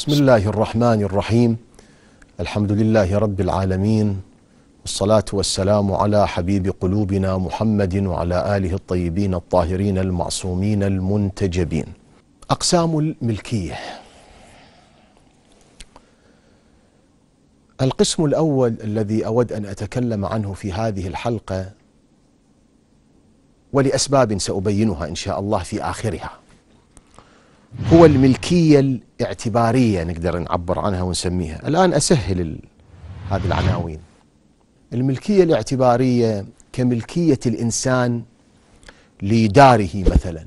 بسم الله الرحمن الرحيم الحمد لله رب العالمين والصلاة والسلام على حبيب قلوبنا محمد وعلى آله الطيبين الطاهرين المعصومين المنتجبين أقسام الملكية القسم الأول الذي أود أن أتكلم عنه في هذه الحلقة ولأسباب سأبينها إن شاء الله في آخرها هو الملكية الاعتبارية نقدر نعبر عنها ونسميها الآن أسهل هذه العناوين الملكية الاعتبارية كملكية الإنسان لداره مثلا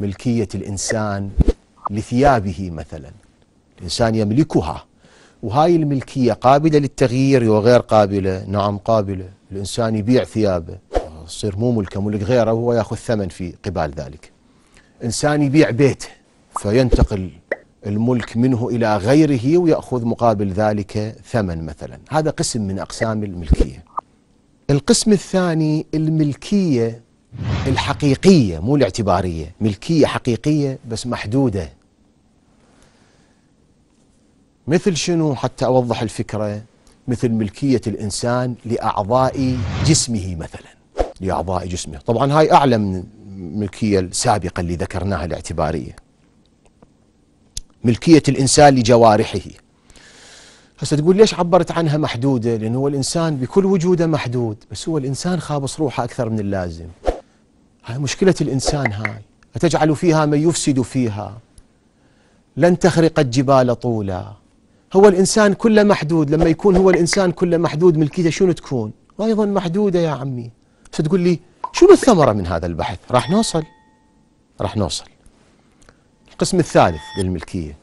ملكية الإنسان لثيابه مثلا الإنسان يملكها وهاي الملكية قابلة للتغيير وغير قابلة نعم قابلة الإنسان يبيع ثيابه تصير مو ملكه ملك غيره وهو ياخذ ثمن في قبال ذلك إنسان يبيع بيته فينتقل الملك منه إلى غيره ويأخذ مقابل ذلك ثمن مثلا هذا قسم من أقسام الملكية القسم الثاني الملكية الحقيقية مو الاعتبارية ملكية حقيقية بس محدودة مثل شنو حتى أوضح الفكرة مثل ملكية الإنسان لأعضاء جسمه مثلا لأعضاء جسمه طبعا هاي أعلى من الملكية السابقة اللي ذكرناها الاعتبارية ملكية الإنسان لجوارحه هسه تقول ليش عبرت عنها محدودة لأنه هو الإنسان بكل وجوده محدود بس هو الإنسان خابص روحه أكثر من اللازم هاي مشكلة الإنسان هاي أتجعل فيها من يفسد فيها لن تخرق الجبال طولا هو الإنسان كله محدود لما يكون هو الإنسان كله محدود ملكيته شنو تكون؟ أيضا محدودة يا عمي تقول لي شنو الثمرة من هذا البحث راح نوصل راح نوصل القسم الثالث للملكية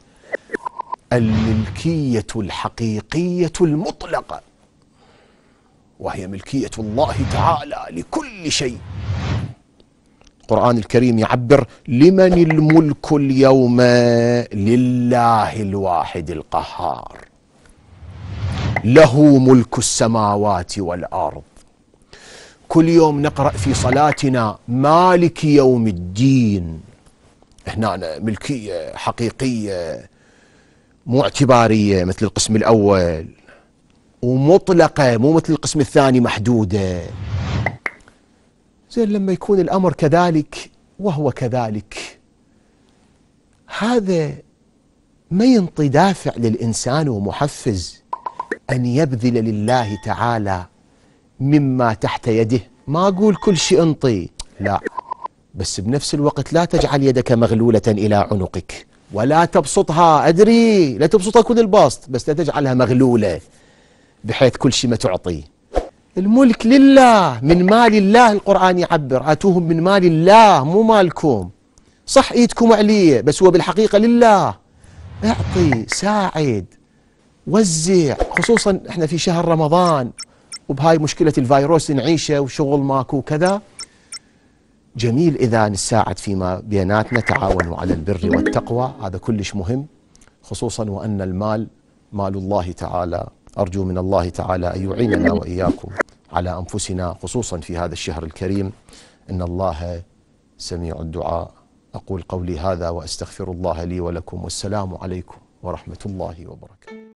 الملكية الحقيقية المطلقة وهي ملكية الله تعالى لكل شيء القرآن الكريم يعبر لمن الملك اليوم لله الواحد القهار له ملك السماوات والأرض كل يوم نقرأ في صلاتنا مالك يوم الدين هنا ملكية حقيقية مو اعتبارية مثل القسم الأول ومطلقة مو مثل القسم الثاني محدودة زين لما يكون الأمر كذلك وهو كذلك هذا ما ينطي دافع للإنسان ومحفز أن يبذل لله تعالى مما تحت يده ما أقول كل شيء انطي لا بس بنفس الوقت لا تجعل يدك مغلولة إلى عنقك ولا تبسطها أدري لا تبسطها كل البسط بس لا تجعلها مغلولة بحيث كل شيء ما تعطي الملك لله من مال الله القرآن يعبر آتوهم من مال الله مو مالكم صح ايدكم عليه بس هو بالحقيقة لله اعطي ساعد وزع خصوصا احنا في شهر رمضان وبهاي مشكلة الفيروس نعيشه وشغل ماكو وكذا جميل إذا نساعد فيما بيناتنا تعاونوا على البر والتقوى هذا كلش مهم خصوصا وأن المال مال الله تعالى أرجو من الله تعالى أن يعيننا وإياكم على أنفسنا خصوصا في هذا الشهر الكريم إن الله سميع الدعاء أقول قولي هذا وأستغفر الله لي ولكم والسلام عليكم ورحمة الله وبركاته